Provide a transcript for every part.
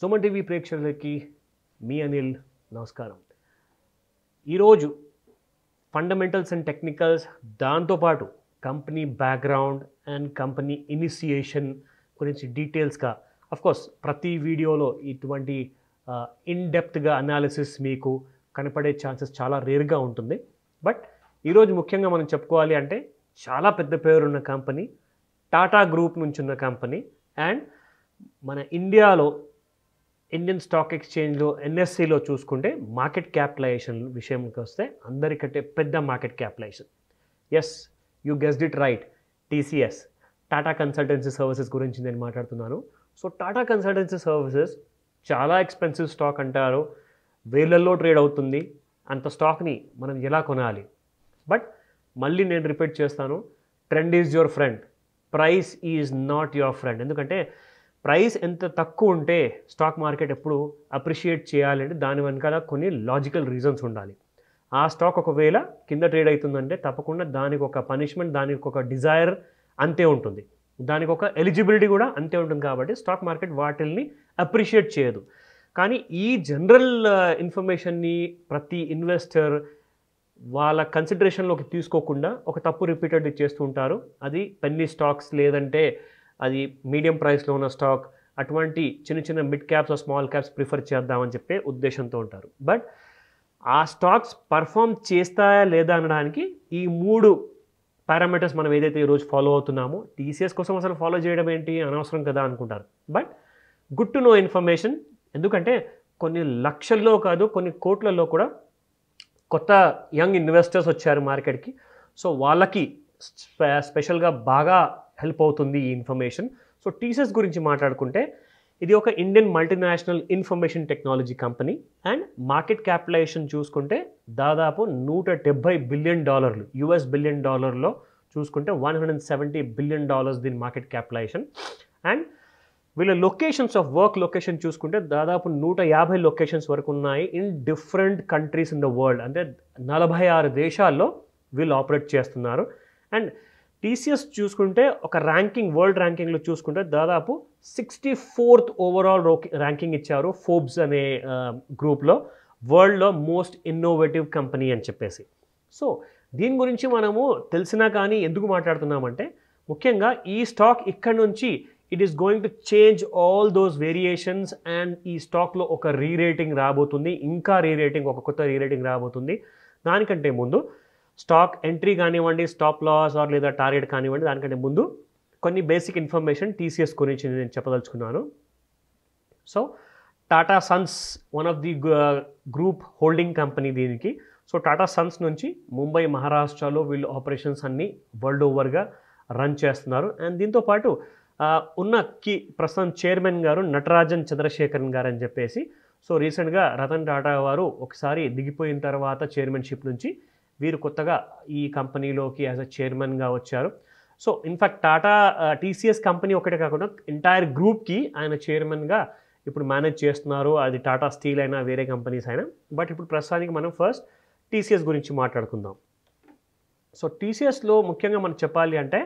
Suman TV ప్రేక్షకులకి మీ అనిల్ నమస్కారం ఈరోజు ఫండమెంటల్స్ అండ్ టెక్నికల్స్ దాంతోపాటు company background and company initiation గురించి డీటెయిల్స్గా కోర్స్ ప్రతి వీడియోలో ఇటువంటి ఇన్ డెప్త్గా అనాలిసిస్ మీకు కనపడే ఛాన్సెస్ చాలా రేర్గా ఉంటుంది బట్ ఈరోజు ముఖ్యంగా మనం చెప్పుకోవాలి అంటే చాలా పెద్ద పేరున్న కంపెనీ టాటా గ్రూప్ నుంచి ఉన్న కంపెనీ అండ్ మన ఇండియాలో ఇండియన్ స్టాక్ ఎక్స్చేంజ్లో ఎన్ఎస్సిలో చూసుకుంటే మార్కెట్ క్యాపిటలైజేషన్ విషయంకి వస్తే అందరికంటే పెద్ద market capitalization yes you guess it right TCS Tata Consultancy Services గురించి నేను మాట్లాడుతున్నాను సో టాటా కన్సల్టెన్సీ సర్వీసెస్ చాలా ఎక్స్పెన్సివ్ స్టాక్ అంటారు వేలల్లో ట్రేడ్ అవుతుంది అంత స్టాక్ని మనం ఎలా కొనాలి బట్ మళ్ళీ నేను రిపీట్ చేస్తాను trend is your friend price is not your friend ఎందుకంటే ప్రైస్ ఎంత తక్కువ ఉంటే స్టాక్ మార్కెట్ ఎప్పుడు అప్రిషియేట్ చేయాలంటే దాని వెనకాల కొన్ని లాజికల్ రీజన్స్ ఉండాలి ఆ స్టాక్ ఒకవేళ కింద ట్రేడ్ అవుతుందంటే తప్పకుండా దానికి ఒక పనిష్మెంట్ దానికి ఒక డిజైర్ అంతే ఉంటుంది దానికి ఒక ఎలిజిబిలిటీ కూడా అంతే ఉంటుంది కాబట్టి స్టాక్ మార్కెట్ వాటిల్ని అప్రిషియేట్ చేయదు కానీ ఈ జనరల్ ఇన్ఫర్మేషన్ని ప్రతి ఇన్వెస్టర్ వాళ్ళ కన్సిడరేషన్లోకి తీసుకోకుండా ఒక తప్పు రిపీటెడ్ చేస్తూ ఉంటారు అది పెన్నీ స్టాక్స్ లేదంటే అది మీడియం ప్రైస్లో ఉన్న స్టాక్ అటువంటి చిన్న చిన్న mid caps small caps prefer చేద్దామని చెప్పే ఉద్దేశంతో ఉంటారు బట్ ఆ స్టాక్స్ పర్ఫామ్ చేస్తాయా లేదా అనడానికి ఈ మూడు పారామీటర్స్ మనం ఏదైతే ఈరోజు ఫాలో అవుతున్నామో టీసీఎస్ కోసం అసలు ఫాలో చేయడం ఏంటి అనవసరం కదా అనుకుంటారు but good to know information ఎందుకంటే కొన్ని లక్షల్లో కాదు కొన్ని కోట్లలో కూడా కొత్త యంగ్ ఇన్వెస్టర్స్ వచ్చారు మార్కెట్కి సో వాళ్ళకి స్పెషల్గా బాగా హెల్ప్ అవుతుంది ఈ ఇన్ఫర్మేషన్ సో టీసెస్ గురించి మాట్లాడుకుంటే ఇది ఒక Indian multinational information technology company and market capitalization చూసుకుంటే దాదాపు నూట డెబ్బై బిలియన్ డాలర్లు యుఎస్ బిలియన్ డాలర్లో చూసుకుంటే one hundred seventy billion dollars దీని మార్కెట్ క్యాపిటలైజేషన్ అండ్ వీళ్ళ లొకేషన్స్ ఆఫ్ వర్క్ లొకేషన్ చూసుకుంటే దాదాపు నూట యాభై లొకేషన్స్ వరకు ఉన్నాయి in different countries in the world అంటే నలభై ఆరు దేశాల్లో వీళ్ళు ఆపరేట్ చేస్తున్నారు అండ్ టీసీఎస్ చూసుకుంటే ఒక ర్యాంకింగ్ వరల్డ్ ర్యాంకింగ్లో చూసుకుంటే దాదాపు సిక్స్టీ ఫోర్త్ ఓవరాల్ ర్యాంకింగ్ ఇచ్చారు ఫోబ్స్ అనే గ్రూప్లో వరల్డ్లో మోస్ట్ ఇన్నోవేటివ్ కంపెనీ అని చెప్పేసి సో దీని గురించి మనము తెలిసినా కానీ ఎందుకు మాట్లాడుతున్నామంటే ముఖ్యంగా ఈ స్టాక్ ఇక్కడ నుంచి it is going to change all those variations and ఈ స్టాక్లో ఒక రీరేటింగ్ రాబోతుంది ఇంకా రీరేటింగ్ ఒక కొత్త రీరేటింగ్ రాబోతుంది దానికంటే ముందు స్టాక్ ఎంట్రీ కానివ్వండి స్టాప్ లాస్ ఆర్ లేదా టార్గెట్ కానివ్వండి దానికంటే ముందు కొన్ని బేసిక్ ఇన్ఫర్మేషన్ టీసీఎస్ గురించి నేను చెప్పదలుచుకున్నాను so Tata sons one of the group holding company దీనికి సో టాటా సన్స్ నుంచి ముంబై మహారాష్ట్రలో వీళ్ళు ఆపరేషన్స్ అన్నీ వరల్డ్ ఓవర్గా రన్ చేస్తున్నారు అండ్ దీంతోపాటు ఉన్న కి ప్రస్తుతం చైర్మన్ గారు నటరాజన్ చంద్రశేఖరన్ గారు అని చెప్పేసి సో రీసెంట్గా రతన్ టాటా వారు ఒకసారి దిగిపోయిన తర్వాత చైర్మన్షిప్ నుంచి వీరు కొత్తగా ఈ కంపెనీలోకి యాజ్ అ చైర్మన్గా వచ్చారు so in fact Tata TCS company ఒకటే కాకుండా ఎంటైర్ గ్రూప్కి ఆయన చైర్మన్గా ఇప్పుడు మేనేజ్ చేస్తున్నారు అది టాటా స్టీల్ అయినా వేరే కంపెనీస్ అయినా బట్ ఇప్పుడు ప్రస్తుతానికి మనం ఫస్ట్ టీసీఎస్ గురించి మాట్లాడుకుందాం సో టీసీఎస్లో ముఖ్యంగా మనం చెప్పాలి అంటే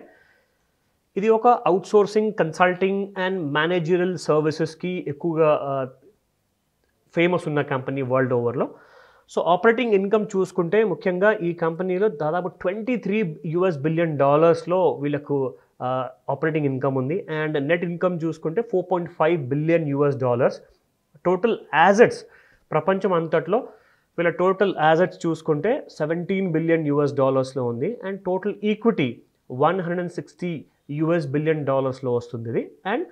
ఇది ఒక అవుట్సోర్సింగ్ కన్సల్టింగ్ అండ్ మేనేజరల్ సర్వీసెస్కి ఎక్కువగా ఫేమస్ ఉన్న కంపెనీ వరల్డ్ ఓవర్లో సో ఆపరేటింగ్ ఇన్కమ్ చూసుకుంటే ముఖ్యంగా ఈ కంపెనీలో దాదాపు ట్వంటీ త్రీ యుఎస్ బిలియన్ డాలర్స్లో వీళ్ళకు ఆపరేటింగ్ ఇన్కమ్ ఉంది అండ్ నెట్ ఇన్కమ్ చూసుకుంటే four point five billion US dollars total assets ప్రపంచం అంతట్లో వీళ్ళ టోటల్ యాజెట్స్ చూసుకుంటే సెవెంటీన్ బిలియన్ యూఎస్ డాలర్స్లో ఉంది and total equity one hundred and sixty US billion డాలర్స్లో వస్తుంది ఇది అండ్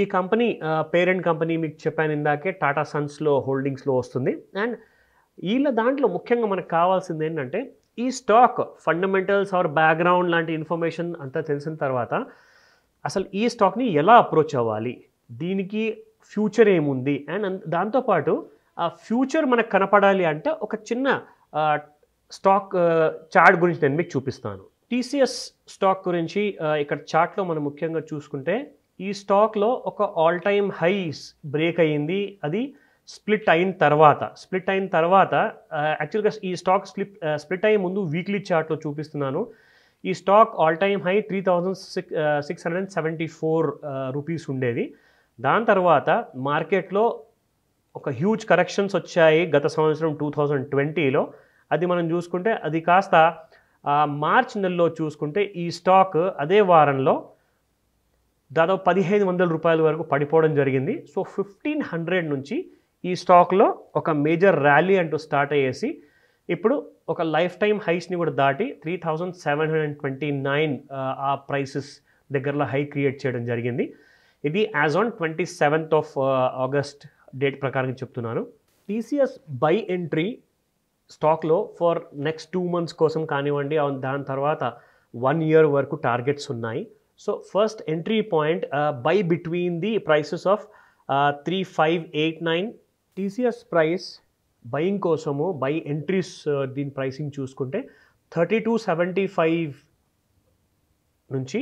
ఈ కంపెనీ పేరెంట్ కంపెనీ మీకు చెప్పాను ఇందాకే టాటా సన్స్లో హోల్డింగ్స్లో వస్తుంది అండ్ వీళ్ళ దాంట్లో ముఖ్యంగా మనకు కావాల్సింది ఏంటంటే ఈ స్టాక్ ఫండమెంటల్స్ ఆర్ బ్యాక్గ్రౌండ్ లాంటి ఇన్ఫర్మేషన్ అంతా తెలిసిన తర్వాత అసలు ఈ స్టాక్ని ఎలా అప్రోచ్ అవ్వాలి దీనికి ఫ్యూచర్ ఏముంది అండ్ దాంతోపాటు ఆ ఫ్యూచర్ మనకు కనపడాలి అంటే ఒక చిన్న స్టాక్ చార్ట్ గురించి నేను మీకు చూపిస్తాను టీసీఎస్ స్టాక్ గురించి ఇక్కడ చార్ట్లో మనం ముఖ్యంగా చూసుకుంటే ఈ స్టాక్లో ఒక ఆల్ టైమ్ హైస్ బ్రేక్ అయ్యింది అది స్ప్లిట్ అయిన తర్వాత స్ప్లిట్ అయిన తర్వాత యాక్చువల్గా ఈ స్టాక్ స్లిప్ స్ప్లిట్ అయ్యే ముందు వీక్లీ చార్ట్లో చూపిస్తున్నాను ఈ stock all time high three thousand six six hundred and seventy four rupees ఉండేది దాని తర్వాత మార్కెట్లో ఒక హ్యూజ్ కరెక్షన్స్ వచ్చాయి గత సంవత్సరం టూ థౌజండ్ ట్వంటీలో అది మనం చూసుకుంటే అది కాస్త మార్చ్ నెలలో చూసుకుంటే ఈ స్టాక్ అదే వారంలో దాదాపు పదిహేను వందల రూపాయల వరకు పడిపోవడం జరిగింది సో ఫిఫ్టీన్ హండ్రెడ్ నుంచి ఈ స్టాక్లో ఒక మేజర్ ర్యాలీ అంటూ స్టార్ట్ అయ్యేసి ఇప్పుడు ఒక లైఫ్ టైం హైస్ని కూడా దాటి three thousand seven hundred twenty nine ఆ ప్రైసెస్ దగ్గరలో హై క్రియేట్ చేయడం జరిగింది ఇది as on twenty seventh of August date ప్రకారం చెప్తున్నాను టీసీఎస్ బై ఎంట్రీ స్టాక్లో ఫర్ నెక్స్ట్ టూ మంత్స్ కోసం కానివ్వండి దాని తర్వాత వన్ ఇయర్ వరకు టార్గెట్స్ ఉన్నాయి so first entry point buy between the prices of three five eight nine TCS price buying కోసము బై ఎంట్రీస్ uh, దీని ప్రైసింగ్ చూసుకుంటే థర్టీ టూ సెవెంటీ ఫైవ్ నుంచి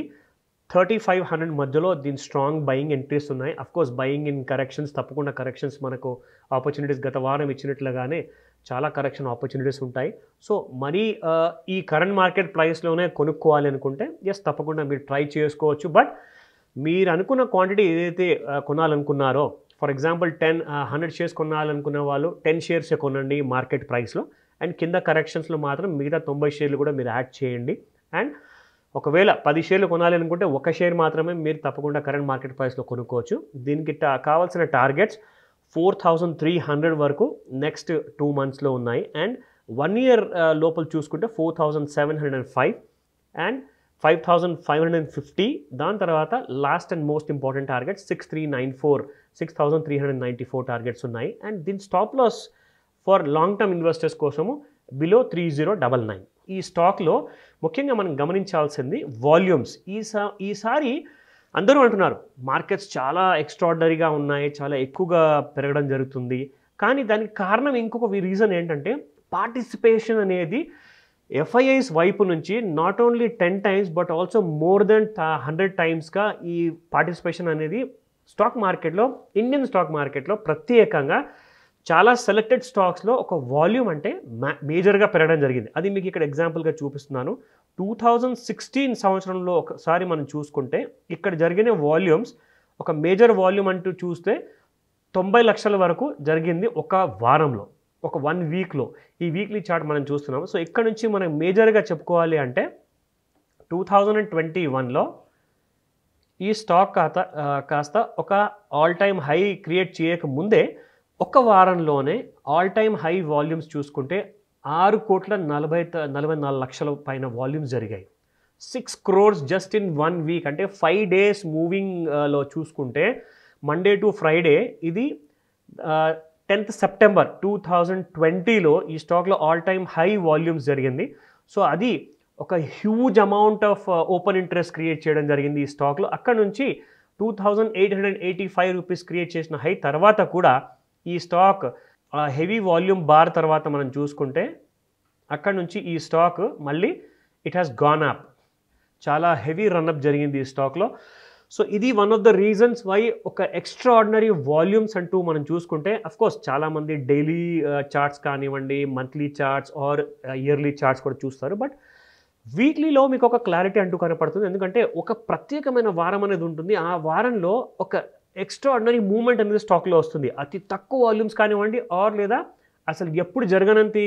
థర్టీ ఫైవ్ హండ్రెడ్ మధ్యలో దీని స్ట్రాంగ్ బయింగ్ ఎంట్రీస్ ఉన్నాయి course buying in corrections తప్పకుండా corrections మనకు opportunities గత వారం ఇచ్చినట్లుగానే చాలా కరెక్షన్ ఆపర్చునిటీస్ ఉంటాయి సో మరీ uh, ఈ కరెంట్ మార్కెట్ ప్రైస్లోనే కొనుక్కోవాలి అనుకుంటే ఎస్ తప్పకుండా మీరు ట్రై చేసుకోవచ్చు బట్ మీరు అనుకున్న క్వాంటిటీ ఏదైతే uh, కొనాలనుకున్నారో for example ten hundred shares కొనాలనుకున్న వాళ్ళు టెన్ షేర్స్ కొనండి మార్కెట్ ప్రైస్లో అండ్ కింద కరెక్షన్స్లో మాత్రం మిగతా తొంభై షేర్లు కూడా మీరు యాడ్ చేయండి అండ్ ఒకవేళ పది షేర్లు కొనాలి అనుకుంటే ఒక షేర్ మాత్రమే మీరు తప్పకుండా కరెంట్ మార్కెట్ ప్రైస్లో కొనుక్కోవచ్చు దీనికి కావాల్సిన targets four thousand three hundred వరకు నెక్స్ట్ టూ మంత్స్లో ఉన్నాయి అండ్ వన్ ఇయర్ లోపల చూసుకుంటే four thousand seven hundred and five and five thousand five hundred and fifty దాని తర్వాత last and most important target six three nine four six thousand three hundred ninety four targets ఉన్నాయి and దీని stop loss for long term investors కోసము below three zero double nine ఈ స్టాక్లో ముఖ్యంగా మనం గమనించాల్సింది వాల్యూమ్స్ ఈసా ఈసారి అందరూ అంటున్నారు మార్కెట్స్ చాలా ఎక్స్ట్రాడినరీగా ఉన్నాయి చాలా ఎక్కువగా పెరగడం జరుగుతుంది కానీ దానికి కారణం ఇంకొక రీజన్ ఏంటంటే పార్టిసిపేషన్ అనేది ఎఫ్ఐఐస్ వైపు నుంచి not only ten times but also more than hundred టైమ్స్గా ఈ పార్టిసిపేషన్ అనేది స్టాక్ మార్కెట్లో ఇండియన్ స్టాక్ మార్కెట్లో ప్రత్యేకంగా చాలా సెలెక్టెడ్ స్టాక్స్లో ఒక వాల్యూమ్ అంటే మేజర్గా పెరగడం జరిగింది అది మీకు ఇక్కడ ఎగ్జాంపుల్గా చూపిస్తున్నాను టూ థౌజండ్ సిక్స్టీన్ సంవత్సరంలో ఒకసారి మనం చూసుకుంటే ఇక్కడ జరిగిన వాల్యూమ్స్ ఒక మేజర్ వాల్యూమ్ అంటూ చూస్తే తొంభై లక్షల వరకు జరిగింది ఒక వారంలో ఒక వన్ వీక్లో ఈ వీక్లీ చార్ట్ మనం చూస్తున్నాము సో ఇక్కడ నుంచి మనం మేజర్గా చెప్పుకోవాలి అంటే టూ థౌజండ్ ట్వంటీ వన్లో ఈ స్టాక్ కాస్త ఒక ఆల్ టైమ్ హై క్రియేట్ చేయక ముందే ఒక వారంలోనే ఆల్ టైమ్ హై వాల్యూమ్స్ చూసుకుంటే ఆరు కోట్ల నలభై నలభై నాలుగు లక్షల పైన వాల్యూమ్స్ జరిగాయి six crores just in one week అంటే ఫైవ్ డేస్ మూవింగ్లో చూసుకుంటే మండే టు ఫ్రైడే ఇది టెన్త్ సెప్టెంబర్ టూ థౌజండ్ ట్వంటీలో ఈ స్టాక్లో ఆల్ టైమ్ హై వాల్యూమ్స్ జరిగింది సో అది ఒక huge amount of open interest create చేయడం జరిగింది ఈ స్టాక్లో అక్కడ నుంచి two thousand eight hundred eighty five rupees create చేసిన హై తర్వాత కూడా ఈ స్టాక్ హెవీ వాల్యూమ్ బార్ తర్వాత మనం చూసుకుంటే అక్కడ నుంచి ఈ స్టాక్ మళ్ళీ ఇట్ హ్యాస్ గాన్ అప్ చాలా హెవీ రన్అప్ జరిగింది ఈ స్టాక్లో సో ఇది one of the reasons why ఒక ఎక్స్ట్రా ఆర్డినరీ వాల్యూమ్స్ అంటూ మనం చూసుకుంటే అఫ్కోర్స్ చాలామంది డైలీ చార్ట్స్ కానివ్వండి monthly charts or yearly charts కూడా చూస్తారు బట్ వీక్లీలో మీకు ఒక క్లారిటీ అంటూ కనపడుతుంది ఎందుకంటే ఒక ప్రత్యేకమైన వారం అనేది ఉంటుంది ఆ వారంలో ఒక ఎక్స్ట్రా ఆర్డినరీ మూమెంట్ అనేది స్టాక్లో వస్తుంది అతి తక్కువ వాల్యూమ్స్ కానివ్వండి ఆర్ లేదా అసలు ఎప్పుడు జరగనంత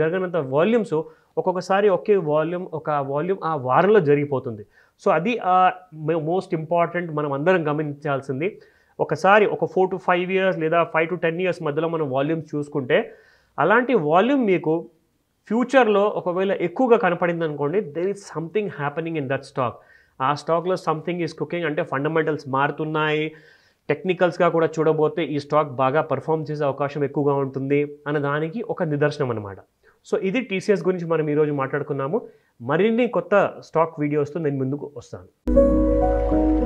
జరగనంత వాల్యూమ్స్ ఒక్కొక్కసారి ఒకే వాల్యూమ్ ఒక వాల్యూమ్ ఆ వారంలో జరిగిపోతుంది సో అది మోస్ట్ ఇంపార్టెంట్ మనం అందరం గమనించాల్సింది ఒకసారి ఒక ఫోర్ టు ఫైవ్ ఇయర్స్ లేదా ఫైవ్ టు టెన్ ఇయర్స్ మధ్యలో మనం వాల్యూమ్స్ చూసుకుంటే అలాంటి వాల్యూమ్ మీకు ఫ్యూచర్లో ఒకవేళ ఎక్కువగా కనపడింది అనుకోండి there is something happening in that stock ఆ స్టాక్లో సంథింగ్ ఈజ్ కుకింగ్ అంటే ఫండమెంటల్స్ మారుతున్నాయి టెక్నికల్స్గా కూడా చూడబోతే ఈ స్టాక్ బాగా పర్ఫామ్ చేసే అవకాశం ఎక్కువగా ఉంటుంది అన్న దానికి ఒక నిదర్శనం అనమాట సో ఇది టీసీఎస్ గురించి మనం ఈరోజు మాట్లాడుకున్నాము మరిన్ని కొత్త స్టాక్ వీడియోస్తో నేను ముందుకు వస్తాను